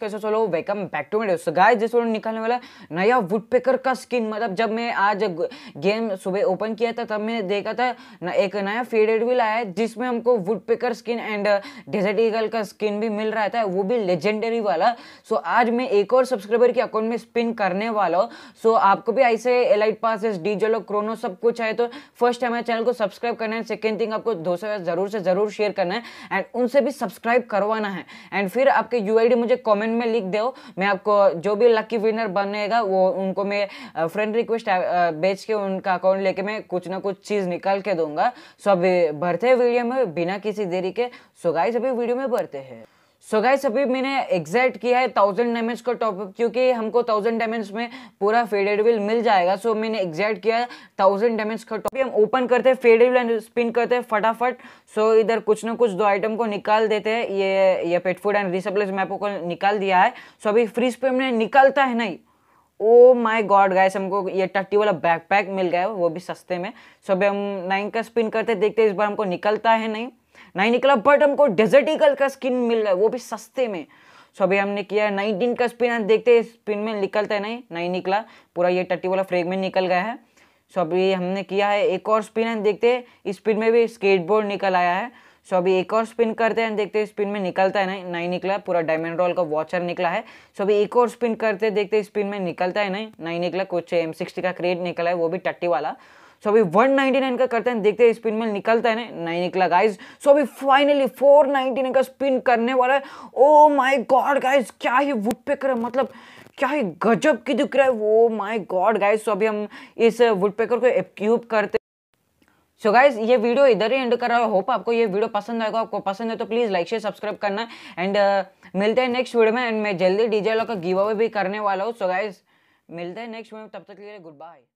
कैसे चलो welcome back to मेरे गाइस जिस वीडियो निकालने वाला नया वुड पेकर का स्किन मतलब जब मैं आज गेम सुबह ओपन किया था तब मैंने देखा था न, एक नया फेडेड भी लाया है जिसमें हमको woodpecker skin and desert eagle का स्किन भी मिल रहा था वो भी लेजेंडरी वाला सो आज मैं एक और सब्सक्राइबर के अकाउंट में स्पिन करने वाला हूँ सो आपको भी ऐसे एलाइट पास डी जोलो क्रोनो सब कुछ आए तो फर्स्ट हमारे चैनल को सब्सक्राइब करना है सेकेंड थिंग आपको दो ज़रूर से ज़रूर शेयर करना है एंड उनसे भी सब्सक्राइब करवाना है एंड फिर आपके यू मुझे कमेंट में लिख दो मैं आपको जो भी लकी विनर बनेगा वो उनको मैं फ्रेंड रिक्वेस्ट बेच के उनका अकाउंट लेके मैं कुछ ना कुछ चीज़ निकाल के दूंगा सो अभी भरते हैं वीडियो में बिना किसी देरी के सो गाइस अभी वीडियो में भरते हैं सो गाइस अभी मैंने एग्जैक्ट किया है थाउजेंड डैमेज का टॉपअप क्योंकि हमको थाउजेंड डैमेज में पूरा फेडेड विल मिल जाएगा सो so, मैंने एग्जैक्ट किया है थाउजेंड डैमेज का टॉप हम ओपन करते हैं फेडेड विल स्पिन करते हैं फटाफट सो so, इधर कुछ ना कुछ दो आइटम को निकाल देते हैं ये ये पेट फूड एंड रिसप्लेस मैपो को निकाल दिया है सो so, अभी फ्रिज पर हमने निकलता है नहीं ओ माई गॉड गाइस हमको ये टट्टी वाला बैकपैक मिल गया वो भी सस्ते में सो so, अभी हम नाइन का स्पिन करते देखते इस बार हमको निकलता है नहीं नहीं निकला बट हमको डेजर्ट ईगल का स्किन मिल रहा है वो भी सस्ते में सो अभी हमने किया है नाइनटीन का स्पिन है देखते हैं स्पिन में निकलता है नहीं नहीं निकला पूरा ये टट्टी वाला फ्रेगमेंट निकल गया है सो अभी हमने किया है एक और स्पिन है देखते हैं स्पिन में भी स्केटबोर्ड निकल आया है सो so, अभी एक और स्पिन करते हैं देखते हैं स्पिन में निकलता है नहीं नहीं निकला पूरा डायमंड रोल का वॉचर निकला है सो so, अभी एक और स्पिन करते देखते स्पिन में निकलता है नहीं नहीं निकला कुछ एम सिक्सटी का क्रेड निकला है वो भी टट्टी वाला सो अभी 199 का करते हैं देखते हैं स्पिन में निकलता है ना नहीं निकला गाइज सो अभी फाइनली 499 का स्पिन करने वाला है ओ माय गॉड गाइज क्या ही वुड पे कर मतलब क्या ही गजब की दिख रहा है वो माय गॉड गाइज सो अभी हम इस वुड पेकर को क्यूब करते सो so गाइज ये वीडियो इधर ही एंड कर रहा है होप आपको ये वीडियो पसंद आएगा आपको पसंद है तो प्लीज़ लाइक शेयर सब्सक्राइब करना एंड uh, मिलते हैं नेक्स्ट वीडियो में एंड मैं जल्दी डीजे का गिव अवे भी करने वाला हूँ सो गाइज मिलते हैं नेक्स्ट वीडियो में तब तक के लिए गुड बाय